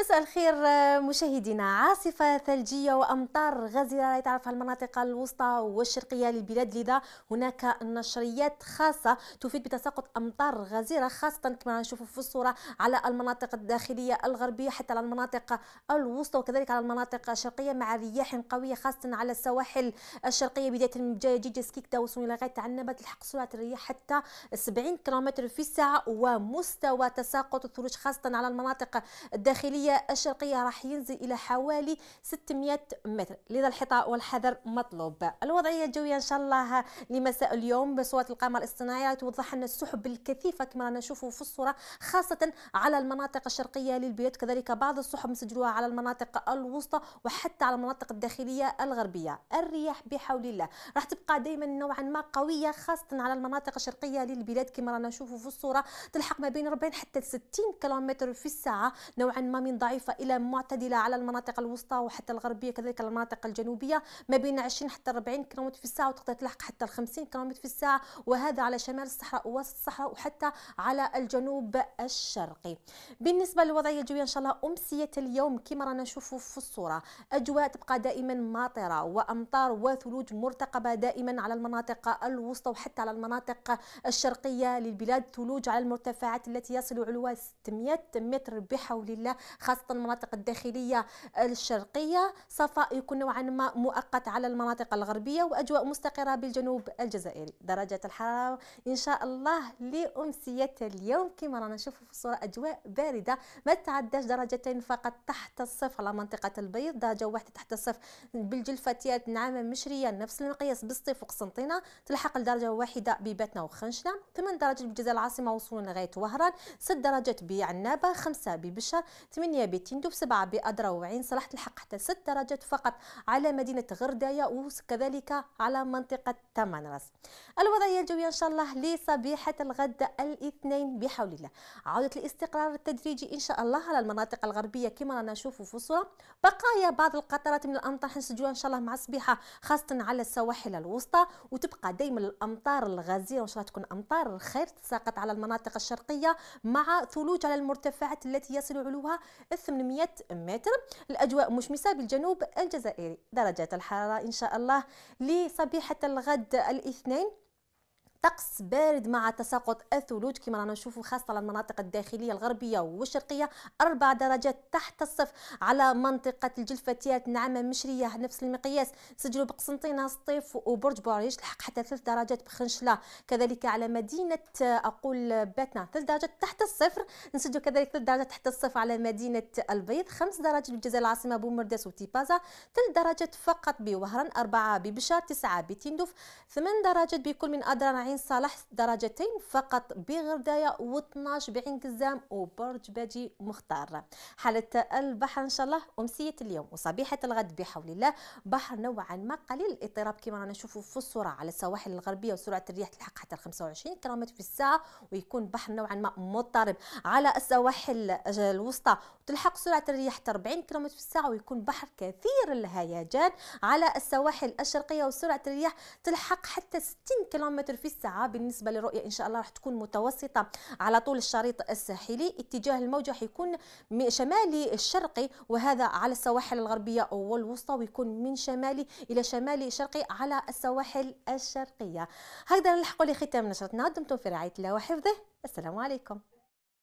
مساء الخير آه، مشاهدينا عاصفة ثلجية وأمطار غزيرة تعرفها المناطق الوسطى والشرقية للبلاد لذا هناك نشريات خاصة تفيد بتساقط أمطار غزيرة خاصة كما نشوف في الصورة على المناطق الداخلية الغربية حتى على المناطق الوسطى وكذلك على المناطق الشرقية مع رياح قوية خاصة على السواحل الشرقية بداية من جيجا سكيكتا وسوني لغاية عنبة تلحق سرعة الرياح حتى 70 كم في الساعة ومستوى تساقط الثلوج خاصة على المناطق الداخلية الجهة الشرقية راح ينزل إلى حوالي 600 متر لذا الحطاء والحذر مطلوب الوضعية الجوية إن شاء الله لمساء اليوم بصورة القمر الاصطناعية توضح لنا السحب الكثيفة كما رانا نشوفه في الصورة خاصة على المناطق الشرقية للبيوت كذلك بعض السحب مسجلوها على المناطق الوسطى وحتى على المناطق الداخلية الغربية الرياح بحول الله راح تبقى دائما نوعا ما قوية خاصة على المناطق الشرقية للبلاد كما رانا نشوفوا في الصورة تلحق ما بين 40 حتى 60 كيلومتر في الساعة نوعا ما من ضعيفه الى معتدله على المناطق الوسطى وحتى الغربيه كذلك المناطق الجنوبيه ما بين 20 حتى 40 كيلومتر في الساعه وتقدر تلحق حتى 50 كيلومتر في الساعه وهذا على شمال الصحراء ووسط الصحراء وحتى على الجنوب الشرقي بالنسبه للوضعيه الجويه ان شاء الله امسيه اليوم كما رانا نشوفوا في الصوره اجواء تبقى دائما ماطره وامطار وثلوج مرتقبه دائما على المناطق الوسطى وحتى على المناطق الشرقيه للبلاد ثلوج على المرتفعات التي يصل علوها 600 متر بحول الله خاصة المناطق الداخلية الشرقية صفاء يكون نوعا ما مؤقت على المناطق الغربية وأجواء مستقرة بالجنوب الجزائري درجة الحرارة إن شاء الله لأمسية اليوم كما رانا نشوف في الصورة أجواء باردة ما تعداش درجتين فقط تحت الصفر على منطقة البيض درجة واحدة تحت الصفر بالجلفتيات نعامة مشرية نفس المقياس بالصيف وقسنطينة تلحق الدرجة واحدة بباتنا وخنشنا 8 درجات بالجزائر العاصمة وصولا لغاية وهران 6 درجات بعنابة 5 ببشر 8 نيابتين دوب سبعة وعين صلاح الحق حتى ست درجات فقط على مدينة غردايا وكذلك على منطقة تمنرس الوضعية الجوية إن شاء الله لصبيحة الغد الاثنين بحول الله عودة الاستقرار التدريجي إن شاء الله على المناطق الغربية كما رانا نشوفوا في الصورة بقايا بعض القطرات من الأمطار حنسجلوها إن شاء الله مع الصبيحة خاصة على السواحل الوسطى وتبقى دائما الأمطار الغزيرة وإن شاء الله تكون أمطار الخير تساقط على المناطق الشرقية مع ثلوج على المرتفعات التي يصل علوها 800 متر الأجواء مشمسة بالجنوب الجزائري درجات الحرارة إن شاء الله لصبيحة الغد الاثنين طقس بارد مع تساقط الثلوج كما رانا نشوفوا خاصه المناطق الداخليه الغربيه والشرقيه أربع درجات تحت الصفر على منطقه الجلفتيات نعمه مشريه نفس المقياس سجلوا بقسنطينه سطيف وبرج بوريج لحق حتى ثلاث درجات بخنشله كذلك على مدينه اقول باتنا ثلاث درجات تحت الصفر نسجلوا كذلك ثلاث درجات تحت الصفر على مدينه البيض خمس درجات بالجزائر العاصمه بومرداس وتيبازا ثلاث درجات فقط بوهران أربعة ببشار تسعة بتندوف ثمان درجات بكل من أدران عين وين صالح درجتين فقط بغرداية و12 بعين قزام وبرج باجي مختار حالة البحر إن شاء الله أمسية اليوم وصبيحة الغد بحول الله بحر نوعا ما قليل الاضطراب كما رانا نشوفوا في الصوره على السواحل الغربية وسرعة الرياح تلحق حتى 25 كم في الساعة ويكون بحر نوعا ما مضطرب على السواحل الوسطى وتلحق سرعة الرياح حتى 40 كم في الساعة ويكون بحر كثير الهيجان على السواحل الشرقية وسرعة الرياح تلحق حتى 60 كم في الساعة الساعة بالنسبة للرؤية إن شاء الله راح تكون متوسطة على طول الشريط الساحلي اتجاه الموجة حيكون شمالي الشرقي وهذا على السواحل الغربية والوسطى ويكون من شمالي إلى شمالي شرقي على السواحل الشرقية هكذا نلحقوا لختام نشرتنا دمتم في رعاية الله وحفظه السلام عليكم